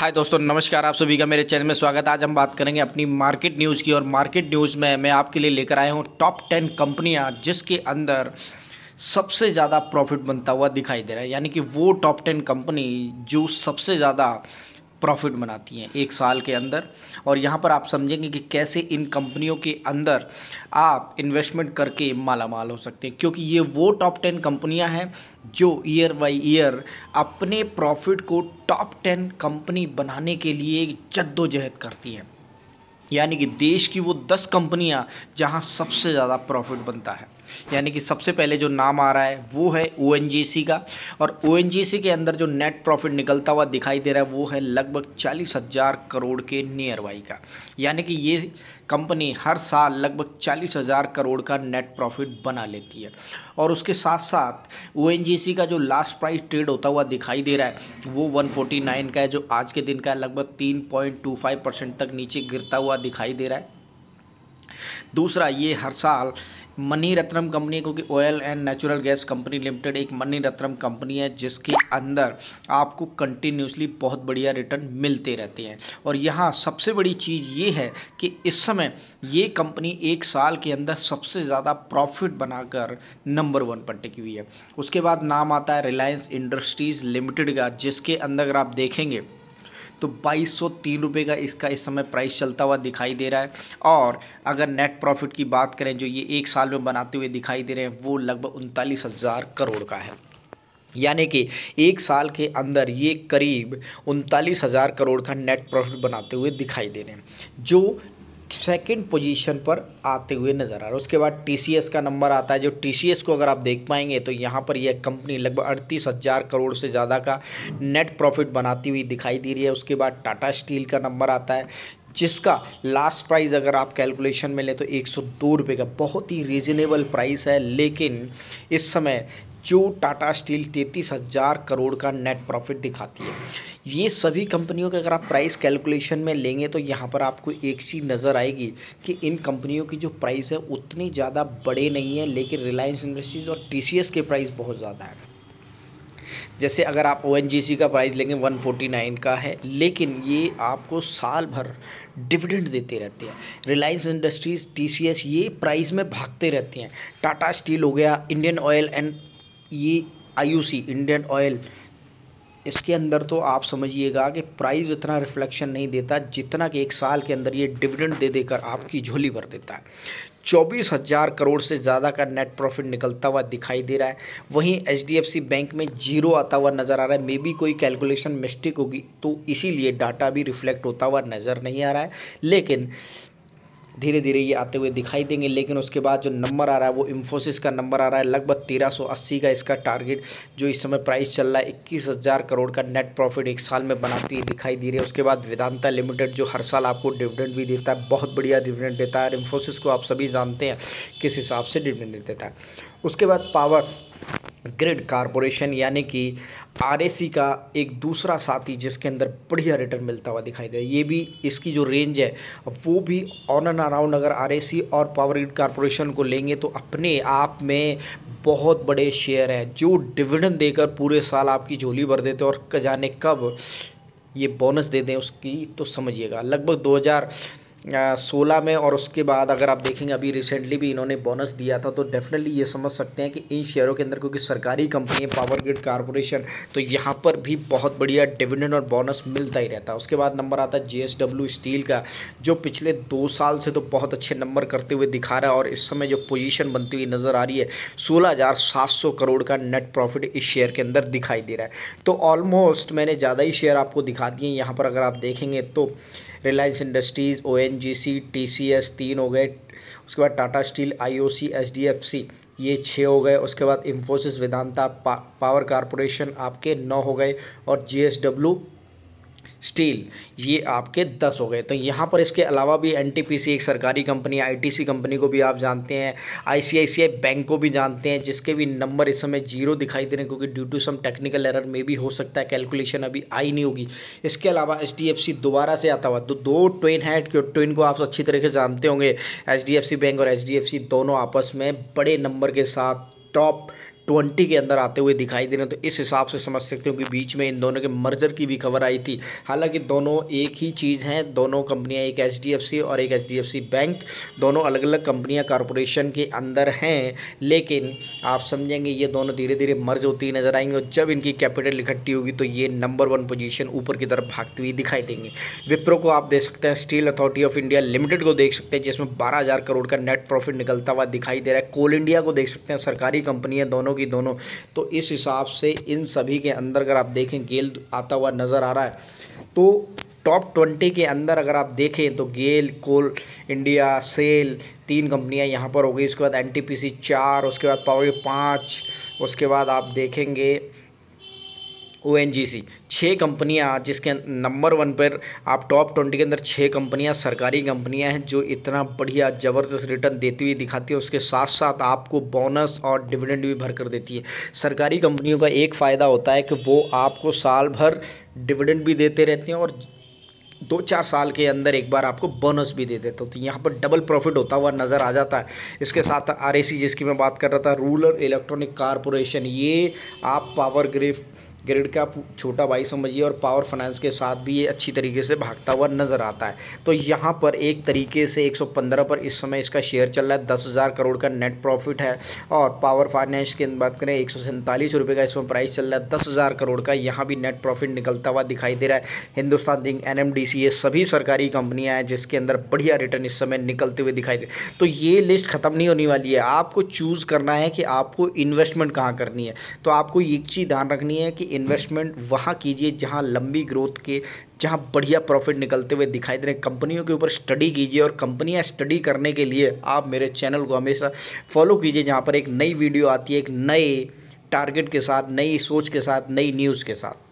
हाय दोस्तों नमस्कार आप सभी का मेरे चैनल में स्वागत आज हम बात करेंगे अपनी मार्केट न्यूज़ की और मार्केट न्यूज़ में मैं आपके लिए लेकर आया हूँ टॉप टेन कंपनियाँ जिसके अंदर सबसे ज़्यादा प्रॉफिट बनता हुआ दिखाई दे रहा है यानी कि वो टॉप टेन कंपनी जो सबसे ज़्यादा प्रॉफिट बनाती हैं एक साल के अंदर और यहाँ पर आप समझेंगे कि कैसे इन कंपनियों के अंदर आप इन्वेस्टमेंट करके माला माल हो सकते हैं क्योंकि ये वो टॉप टेन कंपनियाँ हैं जो ईयर बाय ईयर अपने प्रॉफिट को टॉप टेन कंपनी बनाने के लिए जद्दोजहद करती हैं यानी कि देश की वो दस कंपनियां जहां सबसे ज़्यादा प्रॉफिट बनता है यानी कि सबसे पहले जो नाम आ रहा है वो है ओ का और ओ के अंदर जो नेट प्रॉफिट निकलता हुआ दिखाई दे रहा है वो है लगभग चालीस हज़ार करोड़ के नियर बाई का यानी कि ये कंपनी हर साल लगभग चालीस हज़ार करोड़ का नेट प्रॉफिट बना लेती है और उसके साथ साथ ओ का जो लास्ट प्राइस ट्रेड होता हुआ दिखाई दे रहा है वो 149 का है जो आज के दिन का लगभग 3.25 परसेंट तक नीचे गिरता हुआ दिखाई दे रहा है दूसरा ये हर साल मनी रत्नम कंपनी क्योंकि oil and natural gas company limited एक मनी रत्नम कंपनी है जिसके अंदर आपको कंटिन्यूसली बहुत बढ़िया रिटर्न मिलते रहते हैं और यहाँ सबसे बड़ी चीज़ ये है कि इस समय ये कंपनी एक साल के अंदर सबसे ज़्यादा प्रॉफिट बनाकर नंबर वन पर टिकी हुई है उसके बाद नाम आता है रिलायंस इंडस्ट्रीज़ लिमिटेड का जिसके अंदर आप देखेंगे तो बाईस सौ तीन रुपये का इसका इस समय प्राइस चलता हुआ दिखाई दे रहा है और अगर नेट प्रॉफिट की बात करें जो ये एक साल में बनाते हुए दिखाई दे रहे हैं वो लगभग उनतालीस हज़ार करोड़ का है यानी कि एक साल के अंदर ये करीब उनतालीस हज़ार करोड़ का नेट प्रॉफिट बनाते हुए दिखाई दे रहे हैं जो सेकंड पोजीशन पर आते हुए नज़र आ रहा है उसके बाद टीसीएस का नंबर आता है जो टीसीएस को अगर आप देख पाएंगे तो यहाँ पर यह कंपनी लगभग अड़तीस हज़ार करोड़ से ज़्यादा का नेट प्रॉफिट बनाती हुई दिखाई दे रही है उसके बाद टाटा स्टील का नंबर आता है जिसका लास्ट प्राइस अगर आप कैलकुलेशन में लें तो एक सौ दो रुपये का बहुत ही रीज़नेबल प्राइस है लेकिन इस समय जो टाटा स्टील तैंतीस हज़ार करोड़ का नेट प्रॉफिट दिखाती है ये सभी कंपनियों के अगर आप प्राइस कैलकुलेशन में लेंगे तो यहाँ पर आपको एक चीज़ नज़र आएगी कि इन कंपनियों की जो प्राइस है उतनी ज़्यादा बड़े नहीं है लेकिन रिलायंस इंडस्ट्रीज़ और टी के प्राइस बहुत ज़्यादा है जैसे अगर आप ओ का प्राइस लेंगे 149 का है लेकिन ये आपको साल भर डिविडेंड देते रहते हैं रिलायंस इंडस्ट्रीज़ टी ये प्राइस में भागते रहते हैं टाटा स्टील हो गया इंडियन ऑयल एंड ये आईयूसी इंडियन ऑयल इसके अंदर तो आप समझिएगा कि प्राइस इतना रिफ्लेक्शन नहीं देता जितना कि एक साल के अंदर ये डिविडेंड दे देकर आपकी झोली भर देता है चौबीस हज़ार करोड़ से ज़्यादा का नेट प्रॉफिट निकलता हुआ दिखाई दे रहा है वहीं एच बैंक में जीरो आता हुआ नज़र आ रहा है मे बी कोई कैलकुलेशन मिस्टेक होगी तो इसीलिए डाटा भी रिफ्लेक्ट होता हुआ नज़र नहीं आ रहा है लेकिन धीरे धीरे ये आते हुए दिखाई देंगे लेकिन उसके बाद जो नंबर आ रहा है वो इंफोसिस का नंबर आ रहा है लगभग अस्सी का इसका टारगेट जो इस समय प्राइस चल रहा है इक्कीस हज़ार करोड़ का नेट प्रॉफिट एक साल में बनाती है दिखाई दे रही है उसके बाद वेदांता लिमिटेड जो हर साल आपको डिविडेंड भी देता है बहुत बढ़िया डिविडेंड देता है और इन्फोसिस को आप सभी जानते हैं किस हिसाब से डिविडेंड देता है उसके बाद पावर ग्रिड कारपोरेशन यानी कि आरएसी का एक दूसरा साथी जिसके अंदर बढ़िया रिटर्न मिलता हुआ दिखाई दे ये भी इसकी जो रेंज है वो भी ऑन एंड अराउंड अगर आरएसी और पावर ग्रिड कारपोरेशन को लेंगे तो अपने आप में बहुत बड़े शेयर हैं जो डिविडेंड देकर पूरे साल आपकी झोली भर देते और जाने कब ये बोनस दे दें उसकी तो समझिएगा लगभग दो सोलह में और उसके बाद अगर आप देखेंगे अभी रिसेंटली भी इन्होंने बोनस दिया था तो डेफिनेटली ये समझ सकते हैं कि इन शेयरों के अंदर क्योंकि सरकारी कंपनी है पावर ग्रिड कॉरपोरेशन तो यहाँ पर भी बहुत बढ़िया डिविडेंड और बोनस मिलता ही रहता है उसके बाद नंबर आता है जे स्टील का जो पिछले दो साल से तो बहुत अच्छे नंबर करते हुए दिखा रहा है और इस समय जो पोजिशन बनती हुई नज़र आ रही है सोलह करोड़ का नेट प्रॉफिट इस शेयर के अंदर दिखाई दे रहा है तो ऑलमोस्ट मैंने ज़्यादा ही शेयर आपको दिखा दिए यहाँ पर अगर आप देखेंगे तो Reliance Industries O N G C T C S तीन हो गए उसके बाद Tata steel I O C D F C ये छः हो गए उसके बाद इंफोसिस वेदांता पा, पावर कॉरपोरेशन आपके नौ हो गए और जी एस डब्ल्यू स्टील ये आपके दस हो गए तो यहाँ पर इसके अलावा भी एन एक सरकारी कंपनी आई कंपनी को भी आप जानते हैं आई बैंक को भी जानते हैं जिसके भी नंबर इस समय जीरो दिखाई दे रहे हैं क्योंकि due to some technical error में भी हो सकता है कैलकुलेशन अभी आई नहीं होगी इसके अलावा एच दोबारा से आता हुआ तो दो ट्वेन है ट्वेन को आप अच्छी तरीके से जानते होंगे एच बैंक और एच दोनों आपस में बड़े नंबर के साथ टॉप ट्वेंटी के अंदर आते हुए दिखाई दे रहे हैं तो इस हिसाब से समझ सकते हो कि बीच में इन दोनों के मर्जर की भी खबर आई थी हालांकि दोनों एक ही चीज़ हैं दोनों कंपनियां एक एच और एक एच बैंक दोनों अलग अलग कंपनियां कॉरपोरेशन के अंदर हैं लेकिन आप समझेंगे ये दोनों धीरे धीरे मर्ज होती नज़र आएंगे और जब इनकी कैपिटल इकट्ठी होगी तो ये नंबर वन पोजीशन ऊपर की तरफ भागती हुई दिखाई देंगे विप्रो को आप देख सकते हैं steel authority of India limited को देख सकते हैं जिसमें बारह करोड़ का नेट प्रॉफिट निकलता हुआ दिखाई दे रहा है कोल इंडिया को देख सकते हैं सरकारी कंपनियाँ दोनों की दोनों तो इस हिसाब से इन सभी के अंदर अगर आप देखें गेल आता हुआ नज़र आ रहा है तो टॉप ट्वेंटी के अंदर अगर आप देखें तो गेल कोल इंडिया सेल तीन कंपनियां यहां पर हो गई उसके बाद एनटीपीसी चार उसके बाद पावर पाँच उसके बाद आप देखेंगे ओ एन जी सी छः कंपनियाँ जिसके नंबर वन पर आप टॉप ट्वेंटी के अंदर छः कंपनियाँ सरकारी कंपनियाँ हैं जो इतना बढ़िया ज़बरदस्त रिटर्न देती हुई दिखाती है उसके साथ साथ आपको बोनस और डिविडेंड भी भर कर देती है सरकारी कंपनियों का एक फ़ायदा होता है कि वो आपको साल भर डिविडेंड भी देते रहते हैं और दो चार साल के अंदर एक बार आपको बोनस भी दे देते तो यहाँ पर डबल प्रॉफिट होता हुआ नज़र आ जाता है इसके साथ आर जिसकी मैं बात कर रहा था रूरल इलेक्ट्रॉनिक कारपोरेशन ये आप पावर ग्रिफ ग्रिड का छोटा भाई समझिए और पावर फाइनेंस के साथ भी ये अच्छी तरीके से भागता हुआ नज़र आता है तो यहाँ पर एक तरीके से 115 पर इस समय इसका शेयर चल रहा है दस हज़ार करोड़ का नेट प्रॉफिट है और पावर फाइनेंस की बात करें एक सौ का इसमें प्राइस चल रहा है दस हज़ार करोड़ का यहाँ भी नेट प्रॉफिट निकलता हुआ दिखाई दे रहा है हिंदुस्तान दिंग एन ये सभी सरकारी कंपनियाँ हैं जिसके अंदर बढ़िया रिटर्न इस समय निकलते हुए दिखाई दे तो ये लिस्ट ख़त्म नहीं होने वाली है आपको चूज़ करना है कि आपको इन्वेस्टमेंट कहाँ करनी है तो आपको एक चीज़ ध्यान रखनी है कि इन्वेस्टमेंट वहाँ कीजिए जहाँ लंबी ग्रोथ के जहाँ बढ़िया प्रॉफिट निकलते हुए दिखाई दे रहे कंपनियों के ऊपर स्टडी कीजिए और कंपनियाँ स्टडी करने के लिए आप मेरे चैनल को हमेशा फॉलो कीजिए जहाँ पर एक नई वीडियो आती है एक नए टारगेट के साथ नई सोच के साथ नई न्यूज़ के साथ